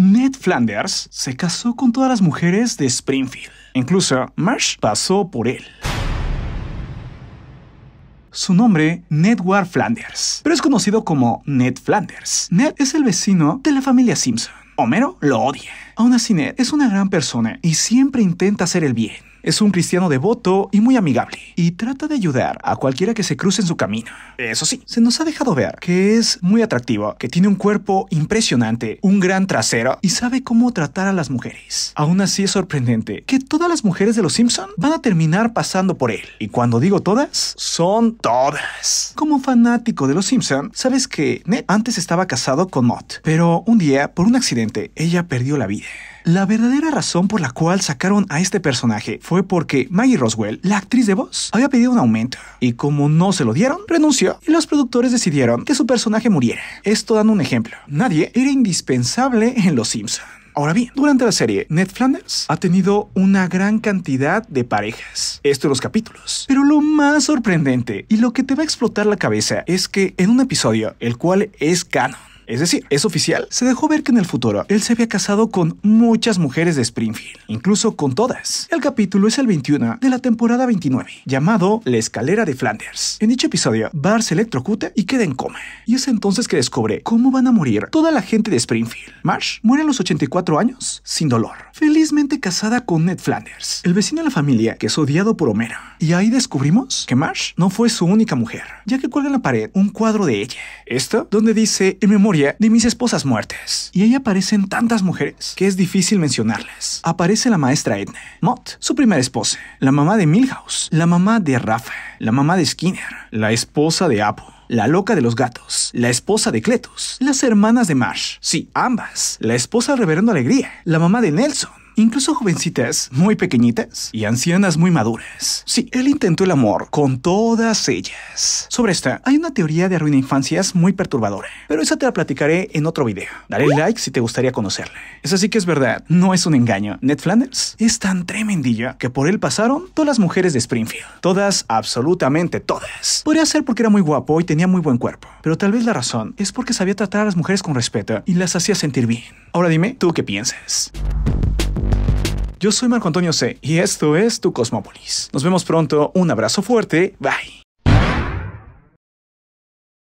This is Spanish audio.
Ned Flanders se casó con todas las mujeres de Springfield. Incluso Marsh pasó por él. Su nombre, Nedward Flanders, pero es conocido como Ned Flanders. Ned es el vecino de la familia Simpson. Homero lo odia. Aún así, Ned es una gran persona y siempre intenta hacer el bien. Es un cristiano devoto y muy amigable, y trata de ayudar a cualquiera que se cruce en su camino. Eso sí, se nos ha dejado ver que es muy atractivo, que tiene un cuerpo impresionante, un gran trasero y sabe cómo tratar a las mujeres. Aún así es sorprendente que todas las mujeres de los Simpson van a terminar pasando por él. Y cuando digo todas, son todas. Como fanático de los Simpson, sabes que Ned antes estaba casado con Mott, pero un día, por un accidente, ella perdió la vida. La verdadera razón por la cual sacaron a este personaje fue porque Maggie Roswell, la actriz de voz, había pedido un aumento y como no se lo dieron, renunció y los productores decidieron que su personaje muriera. Esto dando un ejemplo. Nadie era indispensable en Los Simpson. Ahora bien, durante la serie, Ned Flanders ha tenido una gran cantidad de parejas. Esto en los capítulos. Pero lo más sorprendente y lo que te va a explotar la cabeza es que en un episodio, el cual es canon, es decir, es oficial. Se dejó ver que en el futuro él se había casado con muchas mujeres de Springfield, incluso con todas. El capítulo es el 21 de la temporada 29, llamado La escalera de Flanders. En dicho episodio, Bart se electrocuta y queda en coma. Y es entonces que descubre cómo van a morir toda la gente de Springfield. Marsh muere a los 84 años, sin dolor, felizmente casada con Ned Flanders, el vecino de la familia que es odiado por Homero. Y ahí descubrimos que Marsh no fue su única mujer, ya que cuelga en la pared un cuadro de ella. Esto donde dice en memoria de mis esposas muertes. Y ahí aparecen tantas mujeres que es difícil mencionarlas Aparece la maestra Edna, Mott, su primera esposa, la mamá de Milhouse, la mamá de Rafa, la mamá de Skinner, la esposa de Apple la loca de los gatos, la esposa de Cletus, las hermanas de Marsh, sí, ambas, la esposa del reverendo Alegría, la mamá de Nelson, incluso jovencitas muy pequeñitas y ancianas muy maduras. Sí, él intentó el amor con todas ellas. Sobre esta, hay una teoría de arruina infancias muy perturbadora, pero esa te la platicaré en otro video. Daré like si te gustaría conocerla. Es así que es verdad, no es un engaño. Ned Flanders es tan tremendilla que por él pasaron todas las mujeres de Springfield. Todas, absolutamente todas. Podría ser porque era muy guapo y tenía muy buen cuerpo, pero tal vez la razón es porque sabía tratar a las mujeres con respeto y las hacía sentir bien. Ahora dime, ¿tú qué piensas? Yo soy Marco Antonio C y esto es Tu Cosmópolis. Nos vemos pronto, un abrazo fuerte, bye.